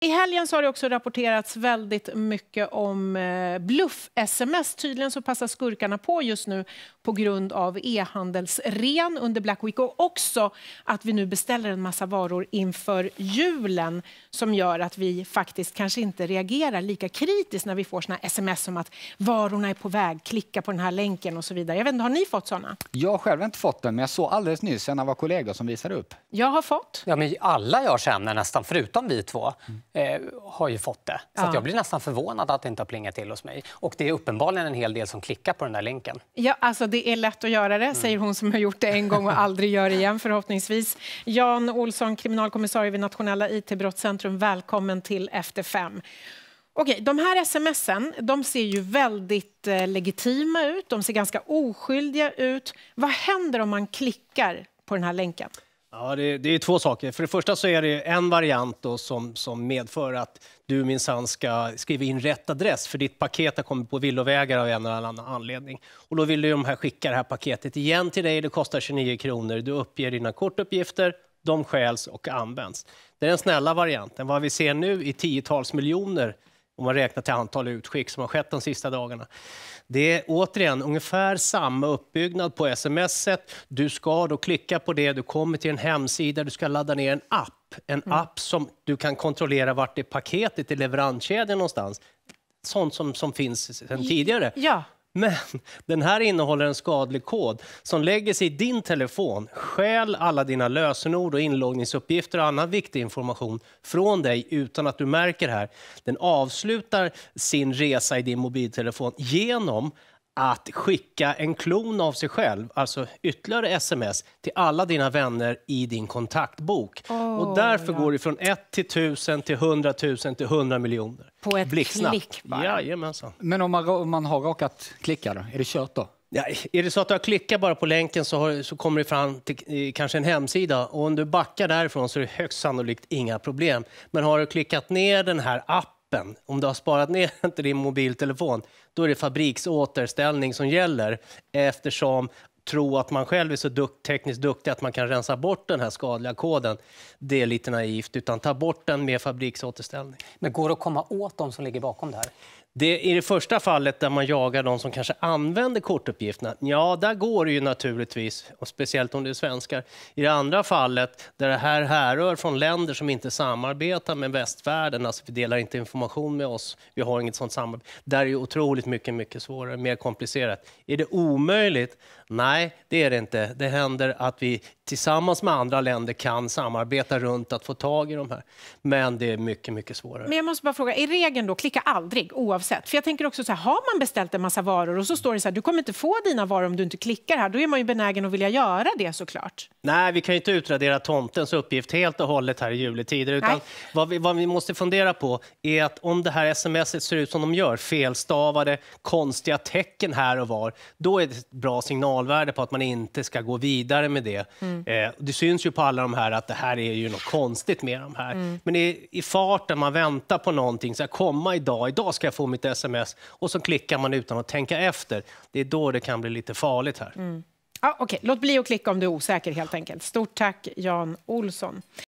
I helgen så har det också rapporterats väldigt mycket om eh, bluff-sms. Tydligen så passar skurkarna på just nu på grund av e-handelsren under Black Week och också att vi nu beställer en massa varor inför julen som gör att vi faktiskt kanske inte reagerar lika kritiskt när vi får såna sms om att varorna är på väg, klicka på den här länken och så vidare. Jag vet inte, har ni fått såna? Jag själv har inte fått den, men jag såg alldeles nyss en av våra kollegor som visade upp. Jag har fått. Ja, men alla jag känner nästan, förutom vi två. Mm eh, har ju fått det. Så ja. jag blir nästan förvånad att det inte har plingat till hos mig. Och det är uppenbarligen en hel del som klickar på den där länken. Ja, alltså det är lätt att göra det, mm. säger hon som har gjort det en gång och aldrig gör det igen förhoppningsvis. Jan Olsson, kriminalkommissarie vid Nationella IT-brottscentrum, välkommen till Efter fem. Okej, de här smsen de ser ju väldigt eh, legitima ut, de ser ganska oskyldiga ut. Vad händer om man klickar på den här länken? Ja, det, det, är två saker. För det första så är det en variant då som, som medför att du minsann ska skriva in rätt adress för ditt paket har kommit på villovägar av en eller annan anledning. Och då vill ju de här skicka det här paketet igen till dig. Det kostar 29 kronor. Du uppger dina kortuppgifter, de stjäls och används. Det är den snälla varianten. Vad vi ser nu i tiotals miljoner om man räknar till antal utskick som har skett de sista dagarna. Det är återigen ungefär samma uppbyggnad på smset. Du ska då klicka på det, du kommer till en hemsida, du ska ladda ner en app. En mm. app som du kan kontrollera vart det paketet i leveranskedjan någonstans. Sånt som, som finns sedan tidigare. Ja. Men den här innehåller en skadlig kod som lägger sig i din telefon, stjäl alla dina lösenord och inloggningsuppgifter och annan viktig information från dig utan att du märker det här. Den avslutar sin resa i din mobiltelefon genom att skicka en klon av sig själv, alltså ytterligare sms, till alla dina vänner i din kontaktbok. Oh, och därför ja. går det från 1 till 1000 till 100 000 till 100 miljoner. På ett Blixtsnabbt. klick bara? Jajamensan. Men om man, om man har råkat klicka då, är det kört då? Ja, är det så att du har klickat bara på länken så, har, så kommer det fram till eh, kanske en hemsida och om du backar därifrån så är det högst sannolikt inga problem. Men har du klickat ner den här appen appen. Om du har sparat ner den till din mobiltelefon, då är det fabriksåterställning som gäller eftersom tro att man själv är så dukt, tekniskt duktig att man kan rensa bort den här skadliga koden, det är lite naivt. Utan ta bort den med fabriksåterställning. Men går det att komma åt de som ligger bakom det här? Det, I det första fallet där man jagar de som kanske använder kortuppgifterna, ja, där går det ju naturligtvis, och speciellt om det är svenskar. I det andra fallet, där det här härrör från länder som inte samarbetar med västvärlden, alltså vi delar inte information med oss, vi har inget sånt samarbete, där är det otroligt mycket, mycket svårare, mer komplicerat. Är det omöjligt? Nej, det är det inte. Det händer att vi tillsammans med andra länder kan samarbeta runt att få tag i de här. Men det är mycket, mycket svårare. Men jag måste bara fråga, är regeln då klicka aldrig oavsett? För jag tänker också så här, har man beställt en massa varor och så står det så här, du kommer inte få dina varor om du inte klickar här, då är man ju benägen att vilja göra det såklart. Nej, vi kan ju inte utradera tomtens uppgift helt och hållet här i juletider, utan vad vi, vad vi, måste fundera på är att om det här smset ser ut som de gör, felstavade, konstiga tecken här och var, då är det ett bra signalvärde på att man inte ska gå vidare med det. Mm. Mm. Eh, det syns ju på alla de här att det här är ju något konstigt med de här. Mm. Men i, i farten, man väntar på någonting, så här, komma idag, idag ska jag få mitt sms. Och så klickar man utan att tänka efter. Det är då det kan bli lite farligt här. Mm. Ah, okay. Låt bli att klicka om du är osäker helt enkelt. Stort tack Jan Olsson.